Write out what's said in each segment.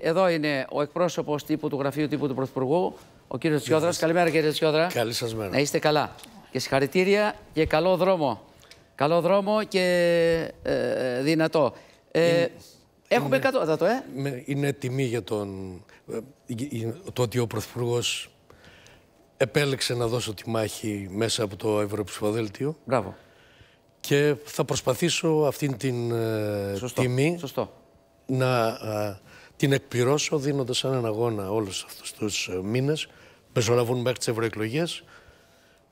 Εδώ είναι ο εκπρόσωπος τύπου του Γραφείου Τύπου του Πρωθυπουργού, ο κύριος Τσιόδρα. Καλημέρα, κύριε Τσιόδρα. Καλή σας μέρα. Να είστε καλά. Και συγχαρητήρια και καλό δρόμο. Καλό δρόμο και ε, δυνατό. Ε, έχουμε 100 ε. Είναι τιμή για τον. Ε, το ότι ο Πρωθυπουργός επέλεξε να δώσω τη μάχη μέσα από το Ευρωψηφοδέλτιο. Μπράβο. Και θα προσπαθήσω αυτήν την τιμή Σωστό. να την εκπληρώσω δίνοντας έναν αγώνα όλους αυτούς τους ε, μήνες, μεσολαβούν μέχρι τις ευρωεκλογές,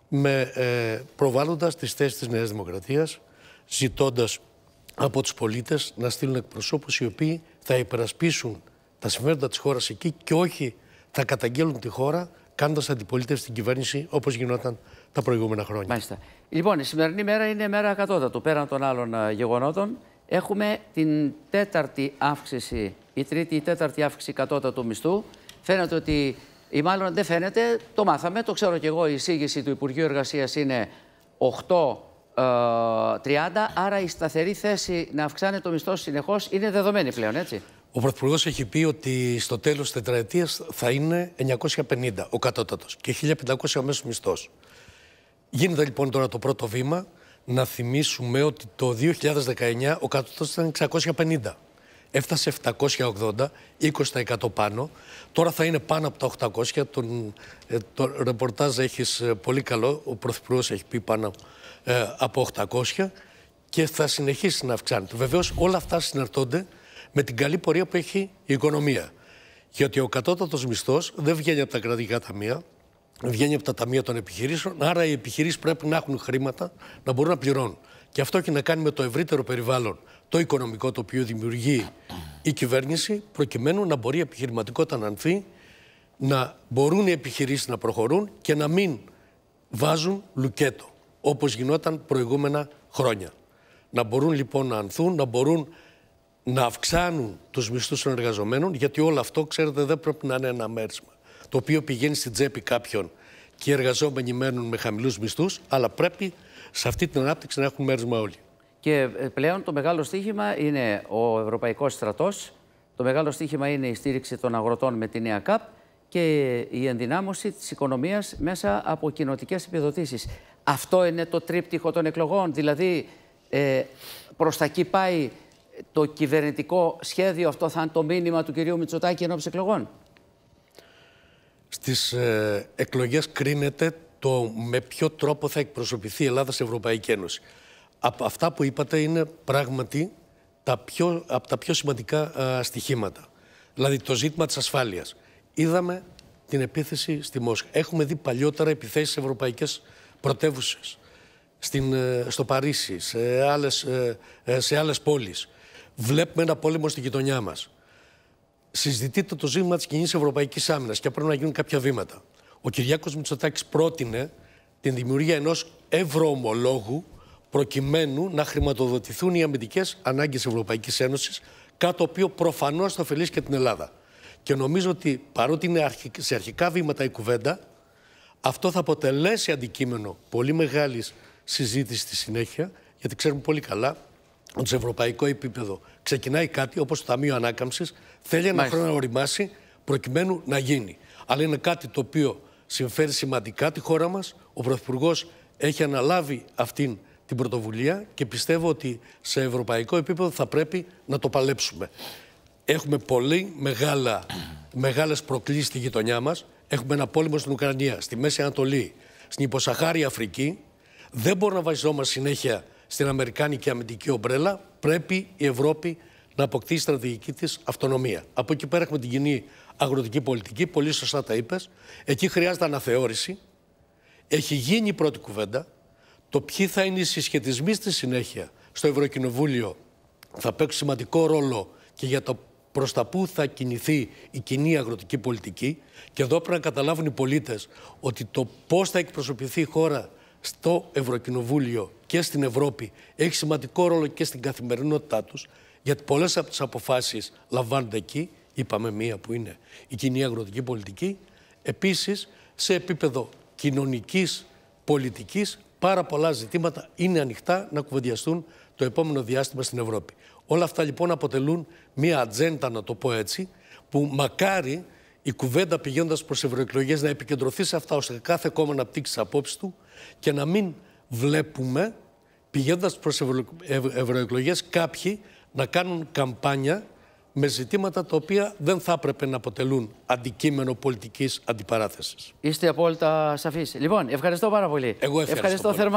με ε, προβάλλοντας τις θέσεις της Νέας Δημοκρατίας, ζητώντας από τους πολίτες να στείλουν εκπροσώπους οι οποίοι θα υπερασπίσουν τα συμφέροντα της χώρας εκεί και όχι θα καταγγέλουν τη χώρα κάνοντας αντιπολίτευση στην κυβέρνηση όπως γινόταν τα προηγούμενα χρόνια. Μάλιστα. Λοιπόν, η σημερινή μέρα είναι μέρα ακατότατου. Πέραν των άλλων ε, γεγονότων, έχουμε την τέταρτη αύξηση η τρίτη ή τέταρτη αύξηση κατώτατου μισθού. Φαίνεται ότι, ή μάλλον δεν φαίνεται, το μάθαμε, το ξέρω κι εγώ, η εισήγηση του Υπουργείου Εργασίας είναι 830 ε, άρα η σταθερή θέση να αυξάνεται το μισθό συνεχώς είναι δεδομένη πλέον, έτσι. Ο Πρωθυπουργός έχει πει ότι στο τέλος τη τετραετίας θα είναι 950 ο κατώτατος και 1500 ο μέσος μισθός. Γίνεται λοιπόν τώρα το πρώτο βήμα. Να θυμίσουμε ότι το 2019 ο κατώτατος ήταν 650. Έφτασε 780, 20% πάνω. Τώρα θα είναι πάνω από τα 800. Τον, ε, το ρεπορτάζ έχεις ε, πολύ καλό. Ο Πρωθυπουργός έχει πει πάνω ε, από 800 και θα συνεχίσει να αυξάνεται. Βεβαίως όλα αυτά συναρτώνται με την καλή πορεία που έχει η οικονομία. Γιατί ο κατώτατος μισθός δεν βγαίνει από τα κρατικά ταμεία, βγαίνει από τα ταμεία των επιχειρήσεων, άρα οι επιχειρήσεις πρέπει να έχουν χρήματα να μπορούν να πληρώνουν. Και αυτό έχει να κάνει με το ευρύτερο περιβάλλον, το οικονομικό το οποίο δημιουργεί η κυβέρνηση, προκειμένου να μπορεί η επιχειρηματικότητα να ανθεί, να μπορούν οι επιχειρήσεις να προχωρούν και να μην βάζουν λουκέτο, όπως γινόταν προηγούμενα χρόνια. Να μπορούν λοιπόν να ανθούν, να μπορούν να αυξάνουν τους μισθούς των εργαζομένων, γιατί όλο αυτό, ξέρετε, δεν πρέπει να είναι ένα μέρισμα το οποίο πηγαίνει στην τσέπη κάποιων και οι εργαζόμενοι μένουν με χαμηλούς μισθούς, αλλά πρέπει σε αυτή την ανάπτυξη να έχουν μέρισμα όλοι. Και ε, πλέον το μεγάλο στίχημα είναι ο Ευρωπαϊκός Στρατός. Το μεγάλο στίχημα είναι η στήριξη των αγροτών με τη νέα ΚΑΠ και η ενδυνάμωση της οικονομίας μέσα από κοινοτικές επιδοτήσεις. Αυτό είναι το τρίπτυχο των εκλογών, δηλαδή ε, τα εκεί πάει το κυβερνητικό σχέδιο, αυτό θα είναι το μήνυμα του κυρίου Μητσοτάκη ενώπιση εκλογών. Στις ε, εκλογές κρίνεται το με ποιο τρόπο θα εκπροσωπηθεί η Ελλάδα σε Ευρωπαϊκή Ένωση. Από αυτά που είπατε είναι πράγματι τα πιο, από τα πιο σημαντικά α, στοιχήματα. Δηλαδή το ζήτημα της ασφάλειας. Είδαμε την επίθεση στη Μόσχα. Έχουμε δει παλιότερα επιθέσεις σε ευρωπαϊκές πρωτεύουσες. Στην, ε, στο Παρίσι, σε άλλες, ε, σε άλλες πόλεις. Βλέπουμε ένα πόλεμο στη γειτονιά μας συζητείται το ζήτημα της κοινής ευρωπαϊκής άμυνας και πρέπει να γίνουν κάποια βήματα. Ο Κυριάκος Μητσοτάκης πρότεινε την δημιουργία ενός ευρωομολόγου προκειμένου να χρηματοδοτηθούν οι αμυντικές ανάγκες Ευρωπαϊκής Ένωσης, κάτι το οποίο προφανώς θα ωφελήσει και την Ελλάδα. Και νομίζω ότι παρότι είναι σε αρχικά βήματα η κουβέντα, αυτό θα αποτελέσει αντικείμενο πολύ μεγάλης συζήτησης στη συνέχεια, γιατί ξέρουμε πολύ καλά ότι σε ευρωπαϊκό επίπεδο ξεκινάει κάτι όπως το Ταμείο Ανάκαμψης, θέλει ένα χρόνο να οριμάσει προκειμένου να γίνει. Αλλά είναι κάτι το οποίο συμφέρει σημαντικά τη χώρα μας. Ο Πρωθυπουργός έχει αναλάβει αυτήν την πρωτοβουλία και πιστεύω ότι σε ευρωπαϊκό επίπεδο θα πρέπει να το παλέψουμε. Έχουμε πολύ μεγάλα, μεγάλες προκλήσεις στη γειτονιά μας. Έχουμε ένα πόλεμο στην Ουκρανία, στη Μέση Ανατολή, στην Υποσαχάρη Αφρική. Δεν μπορούμε να βασιζόμαστε συνέχεια στην Αμερικάνικη αμυντική ομπρέλα, πρέπει η Ευρώπη να αποκτήσει στρατηγική της αυτονομία. Από εκεί πέρα έχουμε την κοινή αγροτική πολιτική, πολύ σωστά τα είπες. Εκεί χρειάζεται αναθεώρηση. Έχει γίνει η πρώτη κουβέντα. Το ποιοι θα είναι οι συσχετισμοί στη συνέχεια στο Ευρωκοινοβούλιο θα παίξει σημαντικό ρόλο και για το προς τα πού θα κινηθεί η κοινή αγροτική πολιτική. Και εδώ πρέπει να καταλάβουν οι πολίτες ότι το πώς θα εκπροσωπηθεί η χώρα στο Ευρωκοινοβούλιο και στην Ευρώπη έχει σημαντικό ρόλο και στην καθημερινότητά τους, γιατί πολλές από τις αποφάσεις λαμβάνονται εκεί, είπαμε μία που είναι η κοινή αγροτική πολιτική, επίσης σε επίπεδο κοινωνικής πολιτικής πάρα πολλά ζητήματα είναι ανοιχτά να κουβεντιαστούν το επόμενο διάστημα στην Ευρώπη. Όλα αυτά λοιπόν αποτελούν μία ατζέντα, να το πω έτσι, που μακάρι η κουβέντα πηγαίνοντας προς ευρωεκλογές να επικεντρωθεί σε αυτά, ώστε κάθε κόμμα να απτύξει τις του και να μην βλέπουμε πηγαίνοντας προς ευρωεκλογές κάποιοι να κάνουν καμπάνια με ζητήματα τα οποία δεν θα έπρεπε να αποτελούν αντικείμενο πολιτικής αντιπαράθεσης. Είστε απόλυτα σαφείς. Λοιπόν, ευχαριστώ πάρα πολύ. Εγώ ευχαριστώ, ευχαριστώ θερμά.